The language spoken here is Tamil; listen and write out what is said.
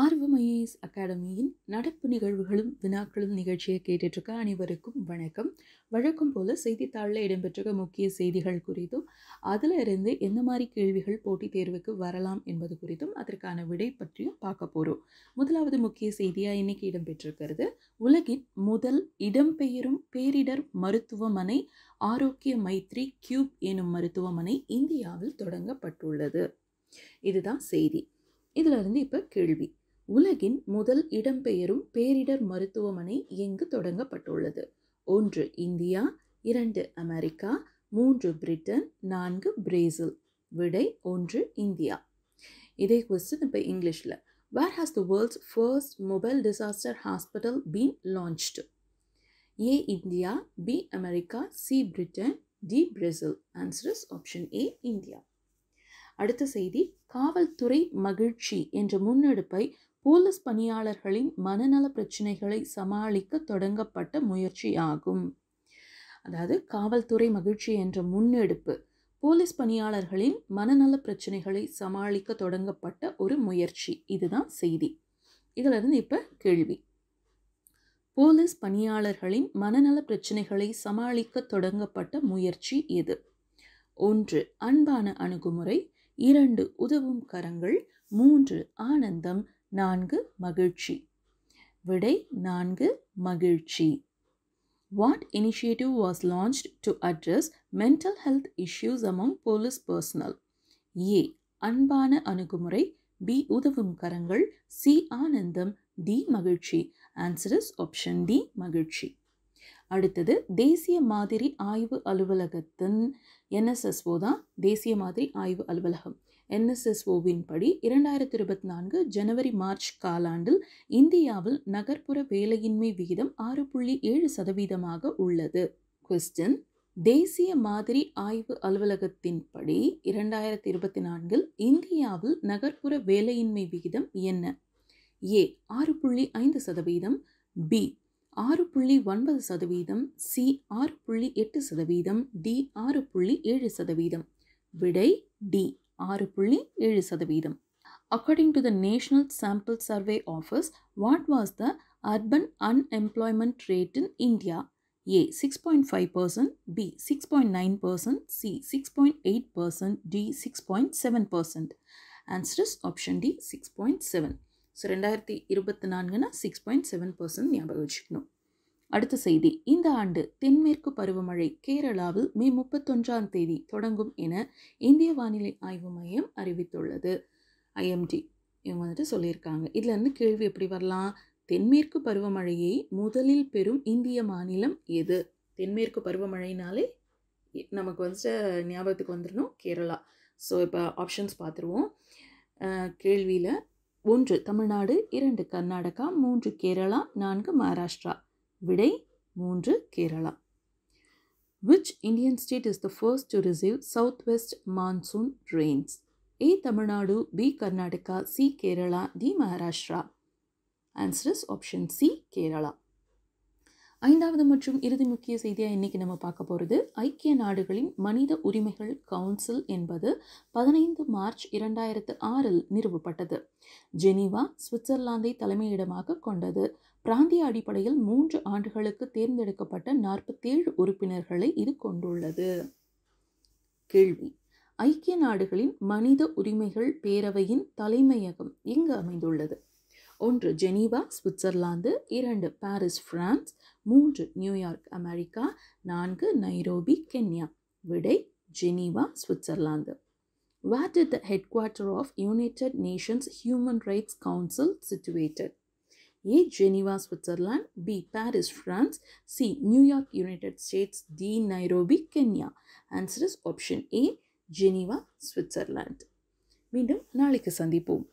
ஆர்வமயேஸ் அகாடமியின் நடப்பு நிகழ்வுகளும் வினாக்களும் நிகழ்ச்சியை கேட்டுட்ருக்க அனைவருக்கும் வணக்கம் வழக்கம் போல் செய்தித்தாளில் இடம்பெற்றிருக்க முக்கிய செய்திகள் குறித்தும் அதில் இருந்து எந்த மாதிரி கேள்விகள் போட்டித் தேர்வுக்கு வரலாம் என்பது குறித்தும் அதற்கான விடை பற்றியும் பார்க்க போகிறோம் முதலாவது முக்கிய செய்தியாக இன்னைக்கு இடம்பெற்றிருக்கிறது உலகின் முதல் இடம்பெயரும் பேரிடர் மருத்துவமனை ஆரோக்கிய மைத்ரி கியூப் எனும் மருத்துவமனை இந்தியாவில் தொடங்கப்பட்டுள்ளது இதுதான் செய்தி இதில் இருந்து இப்போ கேள்வி உலகின் முதல் இடம்பெயரும் பேரிடர் மருத்துவமனை எங்கு தொடங்கப்பட்டுள்ளது ஒன்று இந்தியா இரண்டு அமெரிக்கா மூன்று பிரிட்டன் நான்கு பிரேசில் விடை ஒன்று இந்தியா இதே கொஸ்டின் இப்போ இங்கிலீஷில் where has the world's first mobile disaster hospital been launched A India B America C Britain D Brazil answer is option A India அடுத்த செய்தி காவல்துறை மகிழ்ச்சி என்ற முன்னெடுப்பை போலீஸ் பணியாளர்களின் மனநல பிரச்சனைகளை சமாளிக்க தொடங்கப்பட்ட முயற்சியாகும் அதாவது காவல்துறை மகிழ்ச்சி என்ற முன்னெடுப்பு போலீஸ் பணியாளர்களின் மனநல பிரச்சனைகளை சமாளிக்க தொடங்கப்பட்ட ஒரு முயற்சி இதுதான் செய்தி இதிலிருந்து இப்போ கேள்வி போலீஸ் பணியாளர்களின் மனநல பிரச்சனைகளை சமாளிக்க தொடங்கப்பட்ட முயற்சி எது ஒன்று அன்பான அணுகுமுறை இரண்டு உதவும் கரங்கள் மூன்று ஆனந்தம் நான்கு மகிழ்ச்சி விடை நான்கு மகிழ்ச்சி What initiative was launched to address mental health issues among police personnel? A. அன்பான அணுகுமுறை பி உதவும் கரங்கள் சி ஆனந்தம் டி மகிழ்ச்சி ஆன்சர் இஸ் ஆப்ஷன் டி மகிழ்ச்சி அடுத்தது தேசிய மாதிரி ஆய்வு அலுவலகத்தின் என்எஸ்எஸ்ஓ தான் தேசிய மாதிரி ஆய்வு அலுவலகம் என்எஸ்எஸ்ஓவின் படி இரண்டாயிரத்தி இருபத்தி நான்கு ஜனவரி மார்ச் காலாண்டில் இந்தியாவில் நகர்ப்புற வேலையின்மை விகிதம் ஆறு புள்ளி ஏழு சதவீதமாக உள்ளது கொஸ்டின் தேசிய மாதிரி ஆய்வு அலுவலகத்தின்படி இரண்டாயிரத்தி இருபத்தி நான்கில் இந்தியாவில் நகர்ப்புற வேலையின்மை விகிதம் என்ன ஏ ஆறு புள்ளி ஐந்து சதவீதம் பி ஆறு புள்ளி ஒன்பது சதவீதம் சி ஆறு புள்ளி எட்டு சதவீதம் டி ஆறு புள்ளி ஏழு சதவீதம் விடை டி ஆறு புள்ளி ஏழு சதவீதம் according to the national sample survey office what was the urban unemployment rate in India A six point five percent B six point nine percent C six point eight percent D six point seven percent answer is option D six point seven so ரெண்டாயிரத்தி இருபத்தி நான்குனா சிக்ஸ் பாயிண்ட் செவன் பர்சன்ட் ஞாபகம் வச்சுக்கணும் அடுத்த செய்தி இந்த ஆண்டு தென்மேற்கு பருவமழை கேரளாவில் மே முப்பத்தொன்றாம் தேதி தொடங்கும் என இந்திய வானிலை ஆய்வு மையம் அறிவித்துள்ளது ஐஎம்டி இவங்க வந்துட்டு சொல்லியிருக்காங்க இதுலேருந்து கேள்வி எப்படி வரலாம் தென்மேற்கு பருவமழையை முதலில் பெறும் இந்திய மாநிலம் எது தென்மேற்கு பருவமழைனாலே நமக்கு வந்துட்டு ஞாபகத்துக்கு வந்துடணும் கேரளா ஸோ இப்போ ஆப்ஷன்ஸ் பார்த்துருவோம் கேள்வியில் ஒன்று தமிழ்நாடு இரண்டு கர்நாடகா மூன்று கேரளா நான்கு மகாராஷ்டிரா விடை மூன்று Kerala which Indian state is the first to receive south west monsoon rains A Tamil Nadu B Karnataka C Kerala D Maharashtra answer is option C Kerala ஐந்தாவது மற்றும் இறுதி முக்கிய செய்தியாக இன்றைக்கி நம்ம பார்க்க போகிறது ஐக்கிய நாடுகளின் மனித உரிமைகள் கவுன்சில் என்பது பதினைந்து மார்ச் இரண்டாயிரத்து ஆறில் நிறுவப்பட்டது ஜெனீவா சுவிட்சர்லாந்தை தலைமையிடமாக கொண்டது பிராந்திய அடிப்படையில் மூன்று ஆண்டுகளுக்கு தேர்ந்தெடுக்கப்பட்ட நாற்பத்தேழு உறுப்பினர்களை இது கொண்டுள்ளது கேள்வி ஐக்கிய நாடுகளின் மனித உரிமைகள் பேரவையின் தலைமையகம் எங்கு அமைந்துள்ளது ஒன்று ஜெனீவா சுவிட்சர்லாந்து இரண்டு பாரிஸ் பிரான்ஸ் மூன்று நியூயார்க் அமெரிக்கா நான்கு நைரோபி கென்யா விடை Geneva Switzerland what is the headquarter of United Nations Human Rights Council situated A Geneva Switzerland B Paris France C New York United States D Nairobi Kenya answer is option A Geneva Switzerland மீண்டும் நாளைக்கு சந்திப்போம்